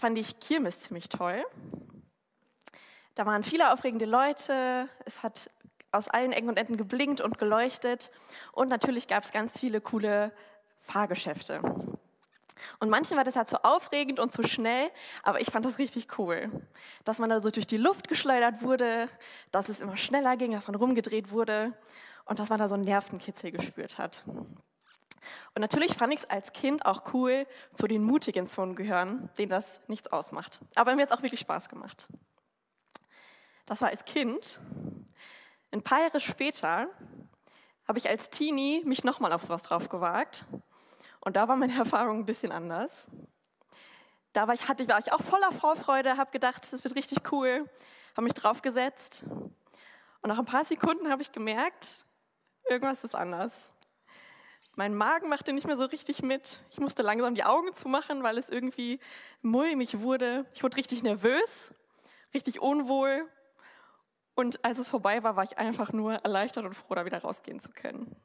fand ich Kirmes ziemlich toll. Da waren viele aufregende Leute, es hat aus allen Ecken und Enden geblinkt und geleuchtet und natürlich gab es ganz viele coole Fahrgeschäfte. Und manchen war das halt so aufregend und zu schnell, aber ich fand das richtig cool. Dass man da so durch die Luft geschleudert wurde, dass es immer schneller ging, dass man rumgedreht wurde und dass man da so einen Nervenkitzel gespürt hat. Und natürlich fand ich es als Kind auch cool, zu den mutigen Zonen gehören, denen das nichts ausmacht. Aber mir hat es auch wirklich Spaß gemacht. Das war als Kind. Ein paar Jahre später habe ich als Teenie mich nochmal auf sowas drauf gewagt. Und da war meine Erfahrung ein bisschen anders. Da war ich, hatte, war ich auch voller Vorfreude, habe gedacht, das wird richtig cool, habe mich draufgesetzt. Und nach ein paar Sekunden habe ich gemerkt, irgendwas ist anders. Mein Magen machte nicht mehr so richtig mit. Ich musste langsam die Augen zumachen, weil es irgendwie mulmig wurde. Ich wurde richtig nervös, richtig unwohl. Und als es vorbei war, war ich einfach nur erleichtert und froh, da wieder rausgehen zu können.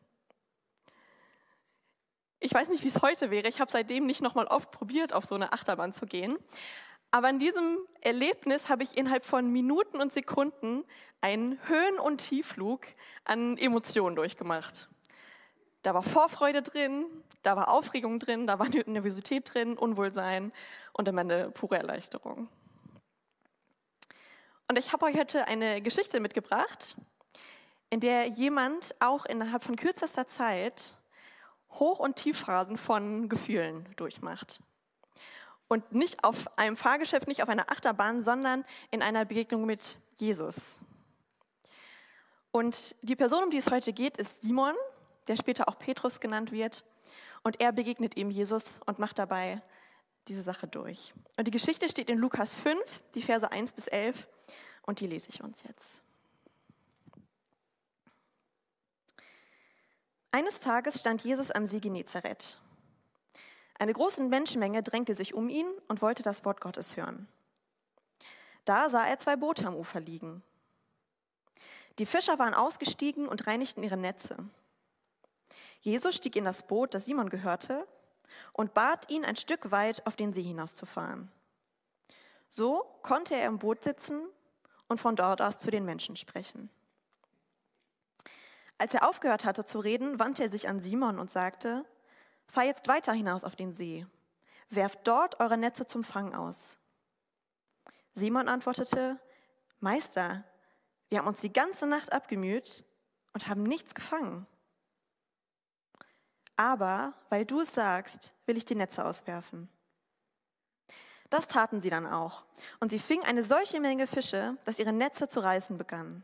Ich weiß nicht, wie es heute wäre. Ich habe seitdem nicht nochmal oft probiert, auf so eine Achterbahn zu gehen. Aber in diesem Erlebnis habe ich innerhalb von Minuten und Sekunden einen Höhen- und Tiefflug an Emotionen durchgemacht. Da war Vorfreude drin, da war Aufregung drin, da war Nervosität drin, Unwohlsein und am Ende pure Erleichterung. Und ich habe euch heute eine Geschichte mitgebracht, in der jemand auch innerhalb von kürzester Zeit Hoch- und Tiefphasen von Gefühlen durchmacht. Und nicht auf einem Fahrgeschäft, nicht auf einer Achterbahn, sondern in einer Begegnung mit Jesus. Und die Person, um die es heute geht, ist Simon der später auch Petrus genannt wird. Und er begegnet ihm Jesus und macht dabei diese Sache durch. Und die Geschichte steht in Lukas 5, die Verse 1 bis 11, und die lese ich uns jetzt. Eines Tages stand Jesus am See Genezareth. Eine große Menschenmenge drängte sich um ihn und wollte das Wort Gottes hören. Da sah er zwei Boote am Ufer liegen. Die Fischer waren ausgestiegen und reinigten ihre Netze. Jesus stieg in das Boot, das Simon gehörte, und bat ihn, ein Stück weit auf den See hinauszufahren. So konnte er im Boot sitzen und von dort aus zu den Menschen sprechen. Als er aufgehört hatte zu reden, wandte er sich an Simon und sagte, Fahr jetzt weiter hinaus auf den See, werft dort eure Netze zum Fang aus. Simon antwortete, Meister, wir haben uns die ganze Nacht abgemüht und haben nichts gefangen aber weil du es sagst, will ich die Netze auswerfen. Das taten sie dann auch, und sie fingen eine solche Menge Fische, dass ihre Netze zu reißen begannen.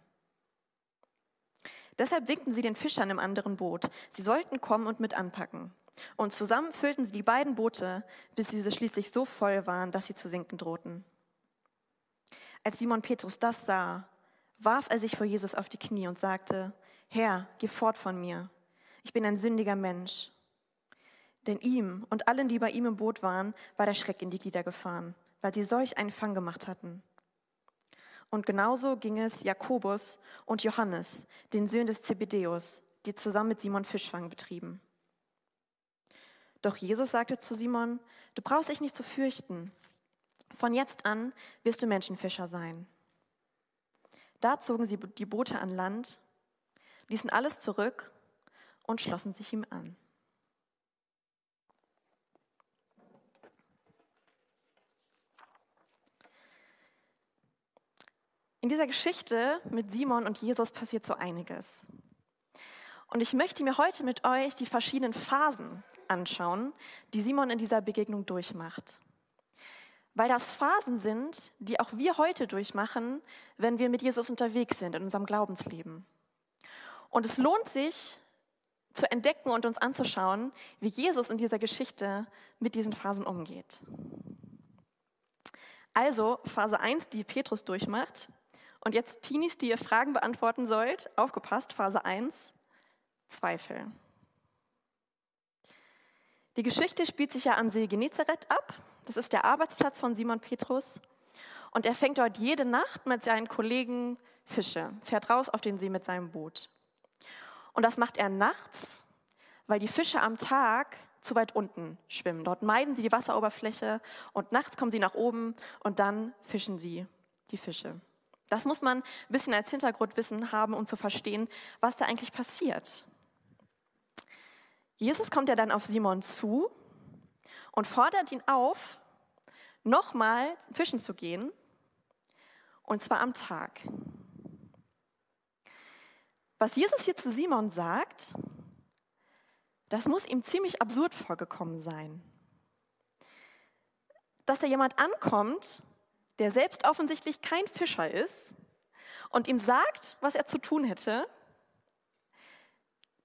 Deshalb winkten sie den Fischern im anderen Boot, sie sollten kommen und mit anpacken. Und zusammen füllten sie die beiden Boote, bis diese schließlich so voll waren, dass sie zu sinken drohten. Als Simon Petrus das sah, warf er sich vor Jesus auf die Knie und sagte, Herr, geh fort von mir, ich bin ein sündiger Mensch. Denn ihm und allen, die bei ihm im Boot waren, war der Schreck in die Glieder gefahren, weil sie solch einen Fang gemacht hatten. Und genauso ging es Jakobus und Johannes, den Söhnen des Zebedäus, die zusammen mit Simon Fischfang betrieben. Doch Jesus sagte zu Simon, du brauchst dich nicht zu fürchten. Von jetzt an wirst du Menschenfischer sein. Da zogen sie die Boote an Land, ließen alles zurück und schlossen sich ihm an. In dieser Geschichte mit Simon und Jesus passiert so einiges. Und ich möchte mir heute mit euch die verschiedenen Phasen anschauen, die Simon in dieser Begegnung durchmacht. Weil das Phasen sind, die auch wir heute durchmachen, wenn wir mit Jesus unterwegs sind in unserem Glaubensleben. Und es lohnt sich, zu entdecken und uns anzuschauen, wie Jesus in dieser Geschichte mit diesen Phasen umgeht. Also Phase 1, die Petrus durchmacht. Und jetzt Teenies, die ihr Fragen beantworten sollt, aufgepasst, Phase 1, Zweifel. Die Geschichte spielt sich ja am See Genezareth ab. Das ist der Arbeitsplatz von Simon Petrus. Und er fängt dort jede Nacht mit seinen Kollegen Fische, fährt raus auf den See mit seinem Boot. Und das macht er nachts, weil die Fische am Tag zu weit unten schwimmen. Dort meiden sie die Wasseroberfläche und nachts kommen sie nach oben und dann fischen sie die Fische. Das muss man ein bisschen als Hintergrundwissen haben, um zu verstehen, was da eigentlich passiert. Jesus kommt ja dann auf Simon zu und fordert ihn auf, nochmal fischen zu gehen, und zwar am Tag. Was Jesus hier zu Simon sagt, das muss ihm ziemlich absurd vorgekommen sein. Dass da jemand ankommt, der selbst offensichtlich kein Fischer ist und ihm sagt, was er zu tun hätte,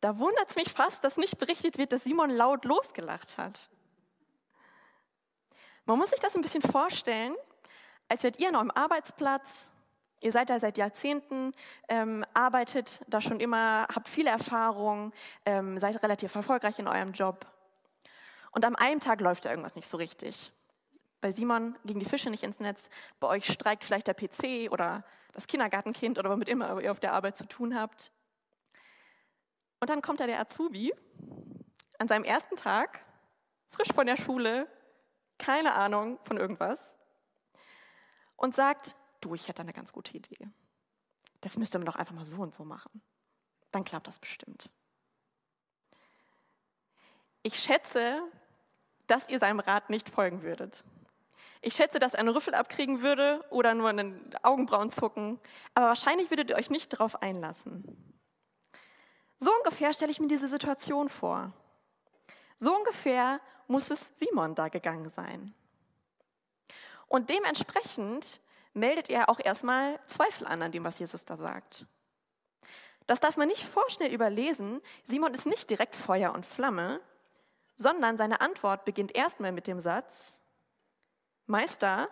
da wundert es mich fast, dass nicht berichtet wird, dass Simon laut losgelacht hat. Man muss sich das ein bisschen vorstellen, als wärt ihr an eurem Arbeitsplatz Ihr seid da seit Jahrzehnten, ähm, arbeitet da schon immer, habt viele Erfahrungen, ähm, seid relativ erfolgreich in eurem Job. Und am einen Tag läuft da irgendwas nicht so richtig. Bei Simon gingen die Fische nicht ins Netz, bei euch streikt vielleicht der PC oder das Kindergartenkind oder womit immer ihr auf der Arbeit zu tun habt. Und dann kommt da der Azubi an seinem ersten Tag, frisch von der Schule, keine Ahnung von irgendwas, und sagt, du, ich hätte eine ganz gute Idee. Das müsste man doch einfach mal so und so machen. Dann klappt das bestimmt. Ich schätze, dass ihr seinem Rat nicht folgen würdet. Ich schätze, dass er einen Rüffel abkriegen würde oder nur einen Augenbrauen zucken, aber wahrscheinlich würdet ihr euch nicht darauf einlassen. So ungefähr stelle ich mir diese Situation vor. So ungefähr muss es Simon da gegangen sein. Und dementsprechend meldet er auch erstmal Zweifel an an dem, was Jesus da sagt. Das darf man nicht vorschnell überlesen. Simon ist nicht direkt Feuer und Flamme, sondern seine Antwort beginnt erstmal mit dem Satz, Meister,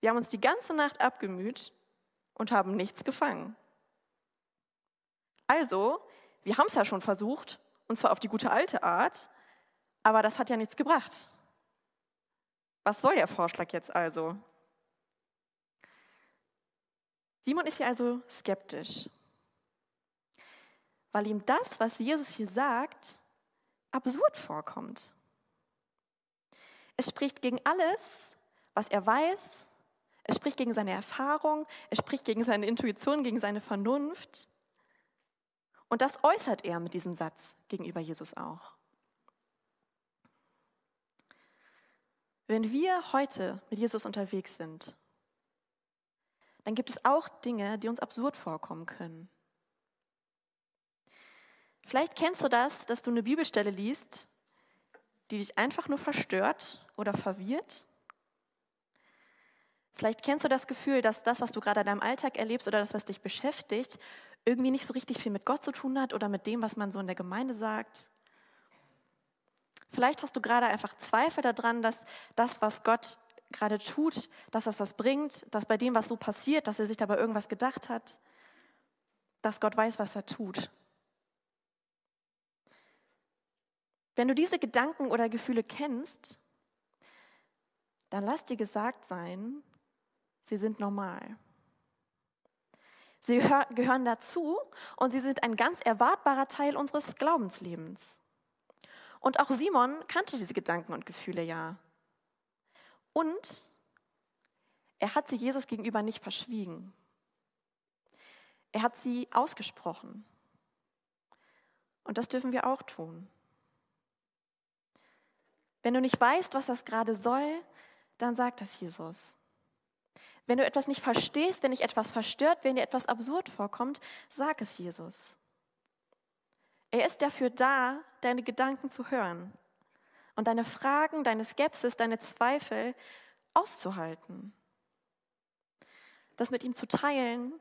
wir haben uns die ganze Nacht abgemüht und haben nichts gefangen. Also, wir haben es ja schon versucht, und zwar auf die gute alte Art, aber das hat ja nichts gebracht. Was soll der Vorschlag jetzt also? Simon ist hier also skeptisch, weil ihm das, was Jesus hier sagt, absurd vorkommt. Es spricht gegen alles, was er weiß. Es spricht gegen seine Erfahrung. Es spricht gegen seine Intuition, gegen seine Vernunft. Und das äußert er mit diesem Satz gegenüber Jesus auch. Wenn wir heute mit Jesus unterwegs sind dann gibt es auch Dinge, die uns absurd vorkommen können. Vielleicht kennst du das, dass du eine Bibelstelle liest, die dich einfach nur verstört oder verwirrt. Vielleicht kennst du das Gefühl, dass das, was du gerade in deinem Alltag erlebst oder das, was dich beschäftigt, irgendwie nicht so richtig viel mit Gott zu tun hat oder mit dem, was man so in der Gemeinde sagt. Vielleicht hast du gerade einfach Zweifel daran, dass das, was Gott gerade tut, dass das was bringt, dass bei dem, was so passiert, dass er sich dabei irgendwas gedacht hat, dass Gott weiß, was er tut. Wenn du diese Gedanken oder Gefühle kennst, dann lass dir gesagt sein, sie sind normal. Sie gehören dazu und sie sind ein ganz erwartbarer Teil unseres Glaubenslebens. Und auch Simon kannte diese Gedanken und Gefühle ja. Und er hat sie Jesus gegenüber nicht verschwiegen. Er hat sie ausgesprochen. Und das dürfen wir auch tun. Wenn du nicht weißt, was das gerade soll, dann sag das Jesus. Wenn du etwas nicht verstehst, wenn dich etwas verstört, wenn dir etwas absurd vorkommt, sag es Jesus. Er ist dafür da, deine Gedanken zu hören und deine Fragen, deine Skepsis, deine Zweifel auszuhalten. Das mit ihm zu teilen,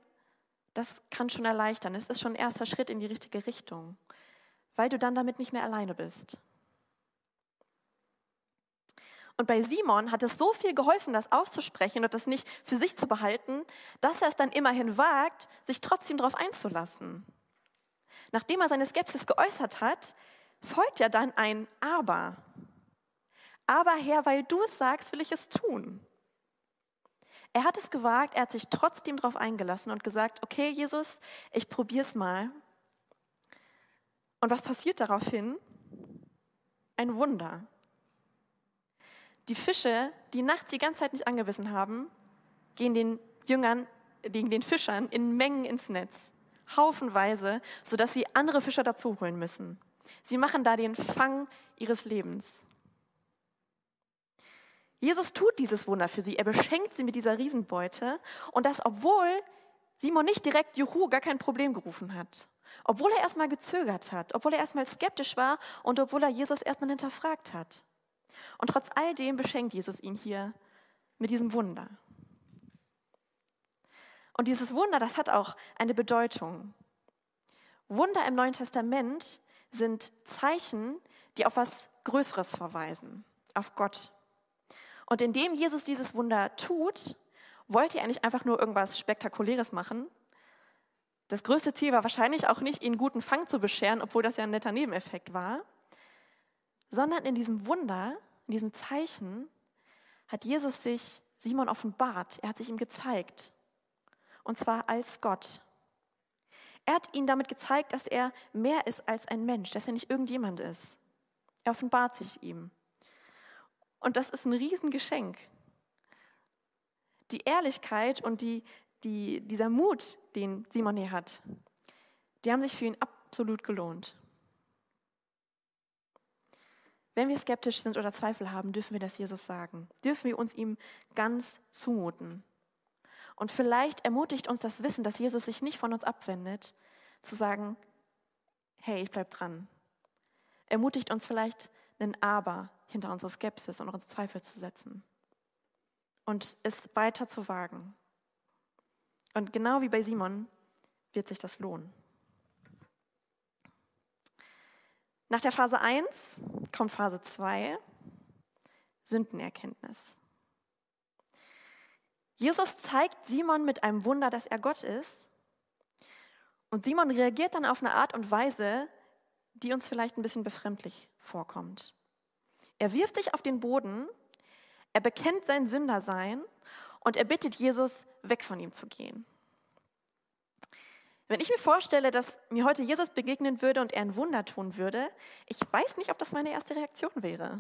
das kann schon erleichtern. Es ist schon ein erster Schritt in die richtige Richtung, weil du dann damit nicht mehr alleine bist. Und bei Simon hat es so viel geholfen, das auszusprechen und das nicht für sich zu behalten, dass er es dann immerhin wagt, sich trotzdem darauf einzulassen. Nachdem er seine Skepsis geäußert hat, folgt ja dann ein Aber. Aber Herr, weil du es sagst, will ich es tun. Er hat es gewagt, er hat sich trotzdem darauf eingelassen und gesagt, okay Jesus, ich probiere es mal. Und was passiert daraufhin? Ein Wunder. Die Fische, die nachts die ganze Zeit nicht angebissen haben, gehen den Jüngern, gegen den Fischern in Mengen ins Netz, haufenweise, sodass sie andere Fischer dazuholen müssen. Sie machen da den Fang ihres Lebens. Jesus tut dieses Wunder für sie. Er beschenkt sie mit dieser Riesenbeute und das, obwohl Simon nicht direkt Juhu, gar kein Problem gerufen hat. Obwohl er erstmal gezögert hat, obwohl er erstmal skeptisch war und obwohl er Jesus erstmal hinterfragt hat. Und trotz all dem beschenkt Jesus ihn hier mit diesem Wunder. Und dieses Wunder, das hat auch eine Bedeutung. Wunder im Neuen Testament sind Zeichen, die auf was Größeres verweisen, auf Gott. Und indem Jesus dieses Wunder tut, wollte er eigentlich einfach nur irgendwas Spektakuläres machen. Das größte Ziel war wahrscheinlich auch nicht, ihnen guten Fang zu bescheren, obwohl das ja ein netter Nebeneffekt war, sondern in diesem Wunder, in diesem Zeichen, hat Jesus sich Simon offenbart. Er hat sich ihm gezeigt. Und zwar als Gott. Er hat ihm damit gezeigt, dass er mehr ist als ein Mensch, dass er nicht irgendjemand ist. Er offenbart sich ihm. Und das ist ein Riesengeschenk. Die Ehrlichkeit und die, die, dieser Mut, den Simone hat, die haben sich für ihn absolut gelohnt. Wenn wir skeptisch sind oder Zweifel haben, dürfen wir das Jesus sagen. Dürfen wir uns ihm ganz zumuten. Und vielleicht ermutigt uns das Wissen, dass Jesus sich nicht von uns abwendet, zu sagen, hey, ich bleib dran. Ermutigt uns vielleicht ein Aber, hinter unsere Skepsis und unsere Zweifel zu setzen und es weiter zu wagen. Und genau wie bei Simon wird sich das lohnen. Nach der Phase 1 kommt Phase 2, Sündenerkenntnis. Jesus zeigt Simon mit einem Wunder, dass er Gott ist. Und Simon reagiert dann auf eine Art und Weise, die uns vielleicht ein bisschen befremdlich vorkommt. Er wirft sich auf den Boden, er bekennt sein Sündersein und er bittet Jesus, weg von ihm zu gehen. Wenn ich mir vorstelle, dass mir heute Jesus begegnen würde und er ein Wunder tun würde, ich weiß nicht, ob das meine erste Reaktion wäre.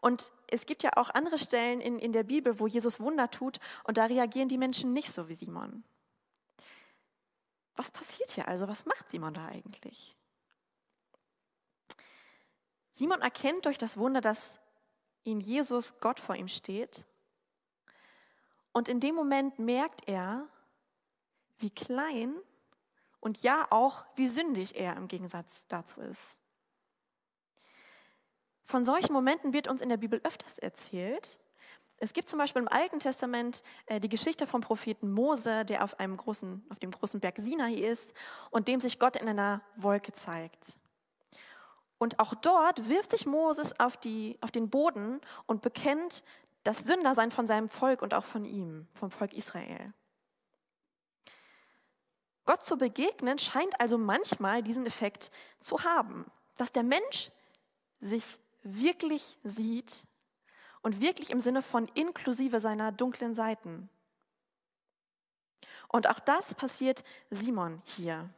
Und es gibt ja auch andere Stellen in, in der Bibel, wo Jesus Wunder tut und da reagieren die Menschen nicht so wie Simon. Was passiert hier also? Was macht Simon da eigentlich? Simon erkennt durch das Wunder, dass ihn Jesus Gott vor ihm steht. Und in dem Moment merkt er, wie klein und ja auch, wie sündig er im Gegensatz dazu ist. Von solchen Momenten wird uns in der Bibel öfters erzählt. Es gibt zum Beispiel im Alten Testament äh, die Geschichte vom Propheten Mose, der auf, einem großen, auf dem großen Berg Sinai ist und dem sich Gott in einer Wolke zeigt. Und auch dort wirft sich Moses auf, die, auf den Boden und bekennt das Sündersein von seinem Volk und auch von ihm, vom Volk Israel. Gott zu begegnen scheint also manchmal diesen Effekt zu haben, dass der Mensch sich wirklich sieht und wirklich im Sinne von inklusive seiner dunklen Seiten. Und auch das passiert Simon hier.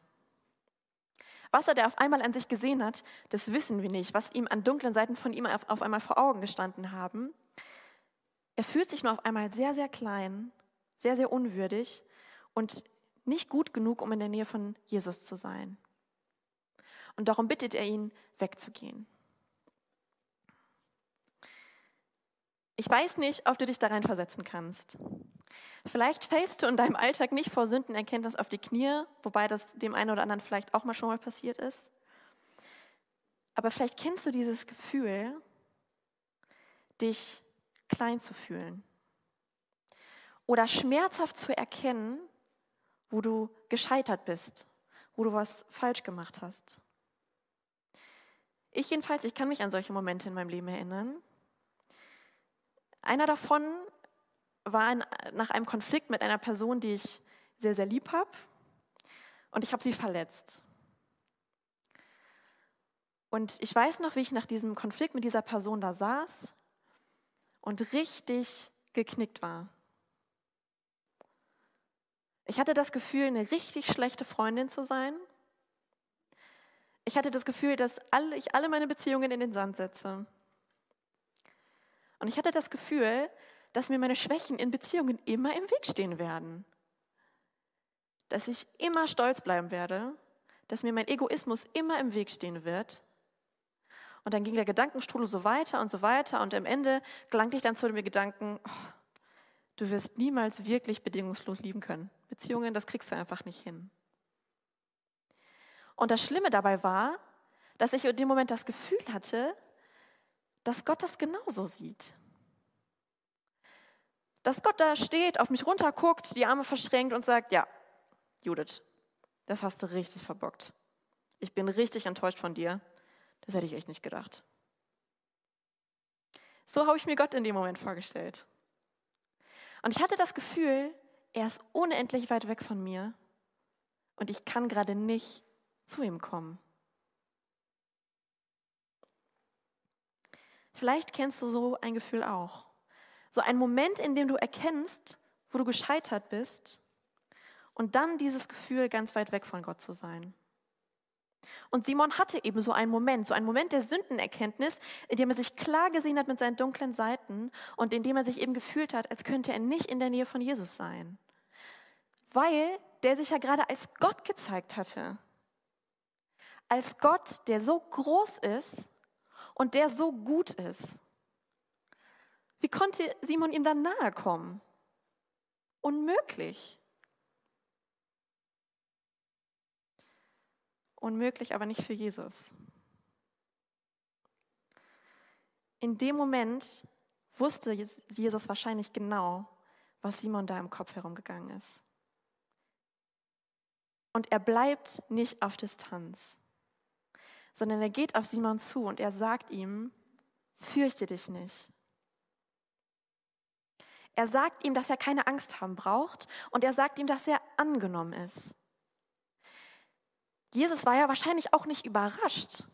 Was er da auf einmal an sich gesehen hat, das wissen wir nicht. Was ihm an dunklen Seiten von ihm auf einmal vor Augen gestanden haben. Er fühlt sich nur auf einmal sehr, sehr klein, sehr, sehr unwürdig und nicht gut genug, um in der Nähe von Jesus zu sein. Und darum bittet er ihn, wegzugehen. Ich weiß nicht, ob du dich da reinversetzen kannst. Vielleicht fällst du in deinem Alltag nicht vor Sündenerkenntnis auf die Knie, wobei das dem einen oder anderen vielleicht auch mal schon mal passiert ist. Aber vielleicht kennst du dieses Gefühl, dich klein zu fühlen oder schmerzhaft zu erkennen, wo du gescheitert bist, wo du was falsch gemacht hast. Ich jedenfalls, ich kann mich an solche Momente in meinem Leben erinnern. Einer davon war in, nach einem Konflikt mit einer Person, die ich sehr, sehr lieb habe. Und ich habe sie verletzt. Und ich weiß noch, wie ich nach diesem Konflikt mit dieser Person da saß und richtig geknickt war. Ich hatte das Gefühl, eine richtig schlechte Freundin zu sein. Ich hatte das Gefühl, dass alle, ich alle meine Beziehungen in den Sand setze. Und ich hatte das Gefühl, dass mir meine Schwächen in Beziehungen immer im Weg stehen werden. Dass ich immer stolz bleiben werde, dass mir mein Egoismus immer im Weg stehen wird. Und dann ging der Gedankenstrudel so weiter und so weiter und am Ende gelangte ich dann zu dem Gedanken, oh, du wirst niemals wirklich bedingungslos lieben können. Beziehungen, das kriegst du einfach nicht hin. Und das Schlimme dabei war, dass ich in dem Moment das Gefühl hatte, dass Gott das genauso sieht dass Gott da steht, auf mich runterguckt, die Arme verschränkt und sagt, ja, Judith, das hast du richtig verbockt. Ich bin richtig enttäuscht von dir. Das hätte ich echt nicht gedacht. So habe ich mir Gott in dem Moment vorgestellt. Und ich hatte das Gefühl, er ist unendlich weit weg von mir und ich kann gerade nicht zu ihm kommen. Vielleicht kennst du so ein Gefühl auch. So ein Moment, in dem du erkennst, wo du gescheitert bist und dann dieses Gefühl, ganz weit weg von Gott zu sein. Und Simon hatte eben so einen Moment, so einen Moment der Sündenerkenntnis, in dem er sich klar gesehen hat mit seinen dunklen Seiten und in dem er sich eben gefühlt hat, als könnte er nicht in der Nähe von Jesus sein. Weil der sich ja gerade als Gott gezeigt hatte. Als Gott, der so groß ist und der so gut ist. Wie konnte Simon ihm dann nahe kommen? Unmöglich. Unmöglich, aber nicht für Jesus. In dem Moment wusste Jesus wahrscheinlich genau, was Simon da im Kopf herumgegangen ist. Und er bleibt nicht auf Distanz, sondern er geht auf Simon zu und er sagt ihm, fürchte dich nicht. Er sagt ihm, dass er keine Angst haben braucht und er sagt ihm, dass er angenommen ist. Jesus war ja wahrscheinlich auch nicht überrascht.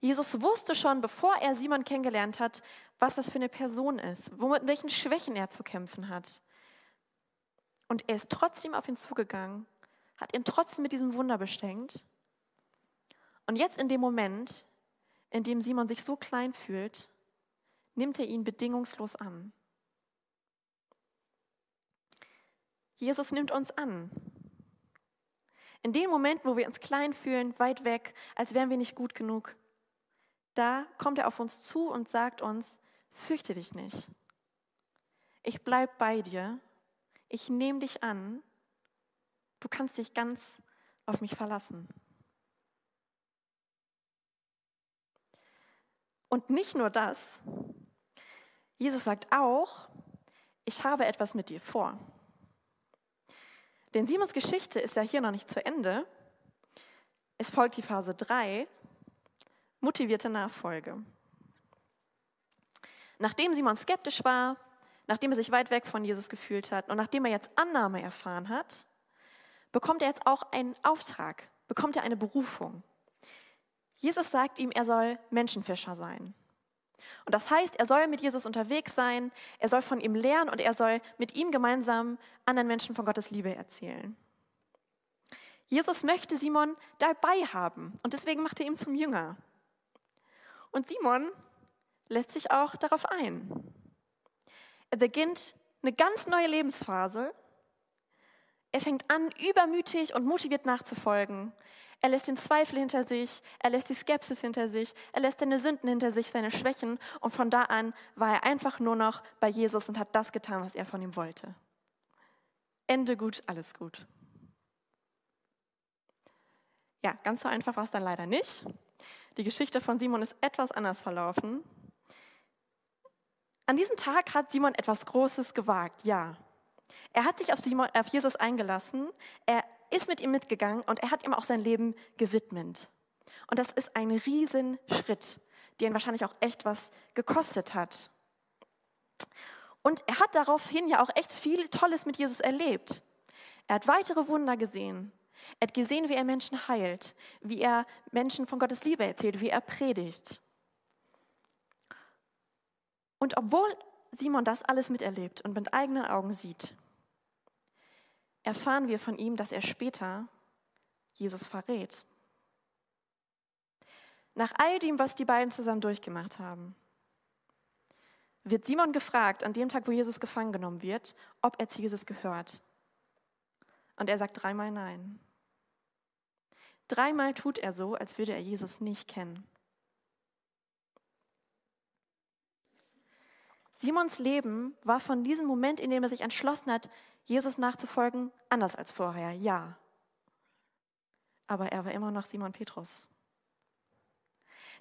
Jesus wusste schon, bevor er Simon kennengelernt hat, was das für eine Person ist, womit welchen Schwächen er zu kämpfen hat. Und er ist trotzdem auf ihn zugegangen, hat ihn trotzdem mit diesem Wunder beschenkt. Und jetzt in dem Moment, in dem Simon sich so klein fühlt, nimmt er ihn bedingungslos an. Jesus nimmt uns an. In dem Moment, wo wir uns klein fühlen, weit weg, als wären wir nicht gut genug, da kommt er auf uns zu und sagt uns, fürchte dich nicht. Ich bleib bei dir. Ich nehme dich an. Du kannst dich ganz auf mich verlassen. Und nicht nur das. Jesus sagt auch, ich habe etwas mit dir vor. Denn Simons Geschichte ist ja hier noch nicht zu Ende. Es folgt die Phase 3, motivierte Nachfolge. Nachdem Simon skeptisch war, nachdem er sich weit weg von Jesus gefühlt hat und nachdem er jetzt Annahme erfahren hat, bekommt er jetzt auch einen Auftrag, bekommt er eine Berufung. Jesus sagt ihm, er soll Menschenfischer sein. Und das heißt, er soll mit Jesus unterwegs sein, er soll von ihm lernen und er soll mit ihm gemeinsam anderen Menschen von Gottes Liebe erzählen. Jesus möchte Simon dabei haben und deswegen macht er ihn zum Jünger. Und Simon lässt sich auch darauf ein. Er beginnt eine ganz neue Lebensphase. Er fängt an, übermütig und motiviert nachzufolgen. Er lässt den Zweifel hinter sich, er lässt die Skepsis hinter sich, er lässt seine Sünden hinter sich, seine Schwächen und von da an war er einfach nur noch bei Jesus und hat das getan, was er von ihm wollte. Ende gut, alles gut. Ja, ganz so einfach war es dann leider nicht. Die Geschichte von Simon ist etwas anders verlaufen. An diesem Tag hat Simon etwas Großes gewagt, ja. Er hat sich auf, Simon, auf Jesus eingelassen, er ist mit ihm mitgegangen und er hat ihm auch sein Leben gewidmet. Und das ist ein Riesenschritt, der ihn wahrscheinlich auch echt was gekostet hat. Und er hat daraufhin ja auch echt viel Tolles mit Jesus erlebt. Er hat weitere Wunder gesehen. Er hat gesehen, wie er Menschen heilt, wie er Menschen von Gottes Liebe erzählt, wie er predigt. Und obwohl Simon das alles miterlebt und mit eigenen Augen sieht, erfahren wir von ihm, dass er später Jesus verrät. Nach all dem, was die beiden zusammen durchgemacht haben, wird Simon gefragt, an dem Tag, wo Jesus gefangen genommen wird, ob er zu Jesus gehört. Und er sagt dreimal nein. Dreimal tut er so, als würde er Jesus nicht kennen. Simons Leben war von diesem Moment, in dem er sich entschlossen hat, Jesus nachzufolgen, anders als vorher, ja. Aber er war immer noch Simon Petrus.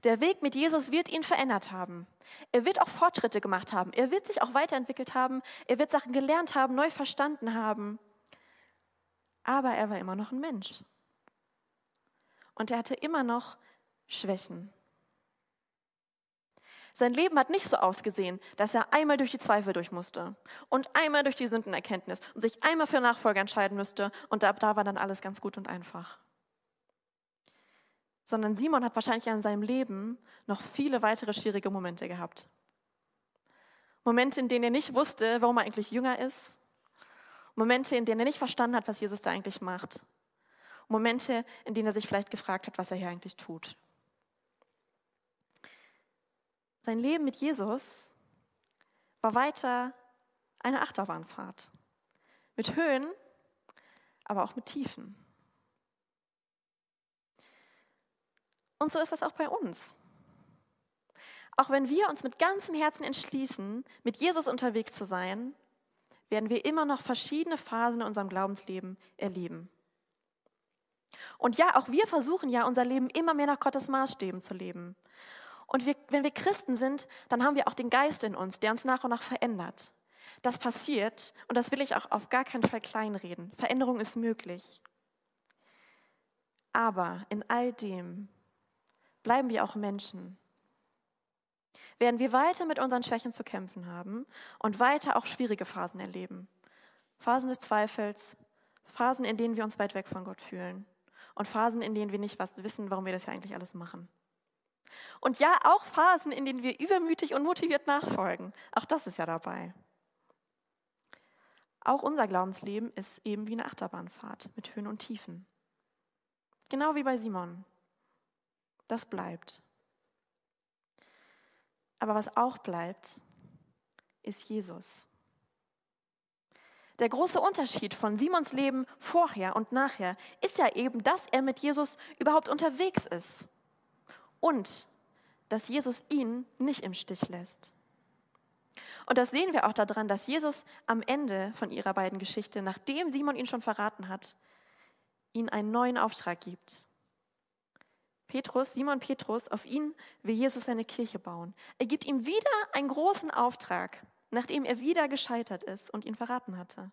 Der Weg mit Jesus wird ihn verändert haben. Er wird auch Fortschritte gemacht haben. Er wird sich auch weiterentwickelt haben. Er wird Sachen gelernt haben, neu verstanden haben. Aber er war immer noch ein Mensch. Und er hatte immer noch Schwächen. Sein Leben hat nicht so ausgesehen, dass er einmal durch die Zweifel durch musste und einmal durch die Sündenerkenntnis und sich einmal für Nachfolger entscheiden müsste und ab da war dann alles ganz gut und einfach. Sondern Simon hat wahrscheinlich in seinem Leben noch viele weitere schwierige Momente gehabt. Momente, in denen er nicht wusste, warum er eigentlich jünger ist. Momente, in denen er nicht verstanden hat, was Jesus da eigentlich macht. Momente, in denen er sich vielleicht gefragt hat, was er hier eigentlich tut. Sein Leben mit Jesus war weiter eine Achterbahnfahrt. Mit Höhen, aber auch mit Tiefen. Und so ist das auch bei uns. Auch wenn wir uns mit ganzem Herzen entschließen, mit Jesus unterwegs zu sein, werden wir immer noch verschiedene Phasen in unserem Glaubensleben erleben. Und ja, auch wir versuchen ja, unser Leben immer mehr nach Gottes Maßstäben zu leben. Und wir, wenn wir Christen sind, dann haben wir auch den Geist in uns, der uns nach und nach verändert. Das passiert und das will ich auch auf gar keinen Fall kleinreden. Veränderung ist möglich. Aber in all dem bleiben wir auch Menschen. Werden wir weiter mit unseren Schwächen zu kämpfen haben und weiter auch schwierige Phasen erleben. Phasen des Zweifels, Phasen, in denen wir uns weit weg von Gott fühlen und Phasen, in denen wir nicht was wissen, warum wir das ja eigentlich alles machen. Und ja, auch Phasen, in denen wir übermütig und motiviert nachfolgen. Auch das ist ja dabei. Auch unser Glaubensleben ist eben wie eine Achterbahnfahrt mit Höhen und Tiefen. Genau wie bei Simon. Das bleibt. Aber was auch bleibt, ist Jesus. Der große Unterschied von Simons Leben vorher und nachher ist ja eben, dass er mit Jesus überhaupt unterwegs ist und dass Jesus ihn nicht im Stich lässt. Und das sehen wir auch daran, dass Jesus am Ende von ihrer beiden Geschichte, nachdem Simon ihn schon verraten hat, ihnen einen neuen Auftrag gibt. Petrus, Simon Petrus, auf ihn will Jesus seine Kirche bauen. Er gibt ihm wieder einen großen Auftrag, nachdem er wieder gescheitert ist und ihn verraten hatte.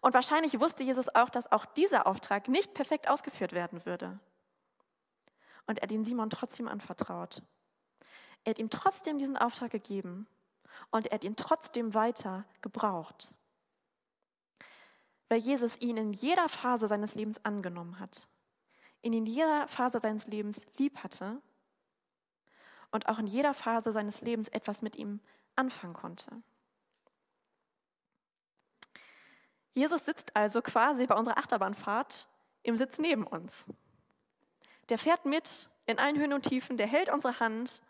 Und wahrscheinlich wusste Jesus auch, dass auch dieser Auftrag nicht perfekt ausgeführt werden würde und er den Simon trotzdem anvertraut. Er hat ihm trotzdem diesen Auftrag gegeben und er hat ihn trotzdem weiter gebraucht, weil Jesus ihn in jeder Phase seines Lebens angenommen hat, ihn in jeder Phase seines Lebens lieb hatte und auch in jeder Phase seines Lebens etwas mit ihm anfangen konnte. Jesus sitzt also quasi bei unserer Achterbahnfahrt im Sitz neben uns. Der fährt mit in allen Höhen und Tiefen, der hält unsere Hand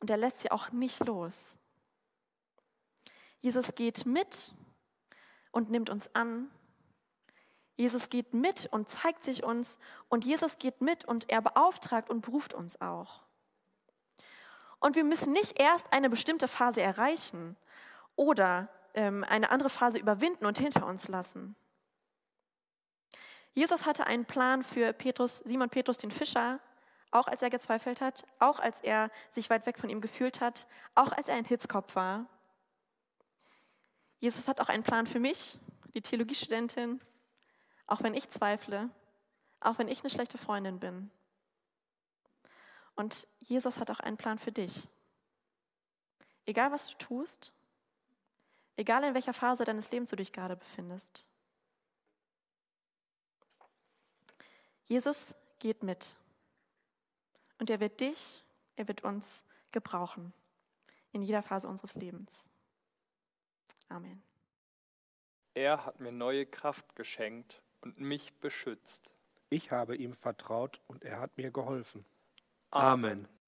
und der lässt sie auch nicht los. Jesus geht mit und nimmt uns an. Jesus geht mit und zeigt sich uns und Jesus geht mit und er beauftragt und beruft uns auch. Und wir müssen nicht erst eine bestimmte Phase erreichen oder ähm, eine andere Phase überwinden und hinter uns lassen. Jesus hatte einen Plan für Petrus, Simon Petrus den Fischer, auch als er gezweifelt hat, auch als er sich weit weg von ihm gefühlt hat, auch als er ein Hitzkopf war. Jesus hat auch einen Plan für mich, die Theologiestudentin, auch wenn ich zweifle, auch wenn ich eine schlechte Freundin bin. Und Jesus hat auch einen Plan für dich. Egal was du tust, egal in welcher Phase deines Lebens du dich gerade befindest, Jesus geht mit. Und er wird dich, er wird uns gebrauchen in jeder Phase unseres Lebens. Amen. Er hat mir neue Kraft geschenkt und mich beschützt. Ich habe ihm vertraut und er hat mir geholfen. Amen. Amen.